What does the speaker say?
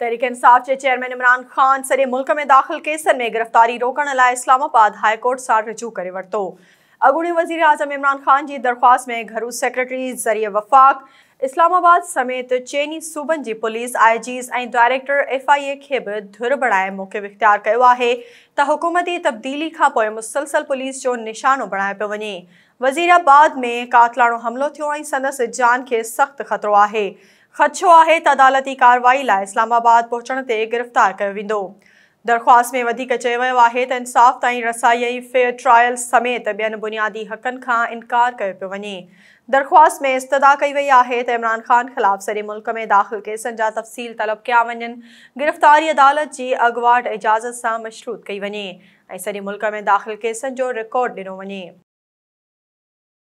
तहरीक इंसाफ के चेयरमैन इमरान खान सजे मुल्क में दाख़िल केसन में गिरफ़्तारी रोकने लाइ इस्लामाबाद हाईकोर्ट सां रजू कर वरतो अॻूणे वज़ीर आज़म इमरान खान की दरख़्वास्त में घरू सेक्रेटरी ज़रिए वफ़ाक़ इस्लामाबाद समेत चैनी सूबन की पुलिस आई जीस डायरेक्टर एफ आई ए के भी धुर बणाए मौके इख़्तियार किया है तो हुकूमती तब्दीली का मुसलसल पुलिस जो निशानो बणाए पे वे वज़ीराबाद में कातलानो हमलो थ संदस जान के सख्त ख़तरो है ख़दशो आहे त अदालती कार्रवाई लाइ इस्लामाबाद पहुचण ते गिरफ़्तार कयो वेंदो दरख़्वास्त में वधीक चयो वियो आहे त इंसाफ़ ताईं रसाई फेयर ट्रायल समेत ॿियनि बुनियादी हक़नि खां इनकार कयो पियो वञे दरख़्वास्त में इस्तदा कई वई आहे त इमरान ख़ान ख़िलाफ़ु सॼे मुल्क़ में दाख़िल केसनि जा तफ़सील तलब कया वञनि गिरफ़्तारी अदालत जी अॻुवाट इजाज़त सां मशरूत कई वञे ऐं सॼे मुल्क़ में दाख़िल केसनि जो रिकॉर्ड ॾिनो वञे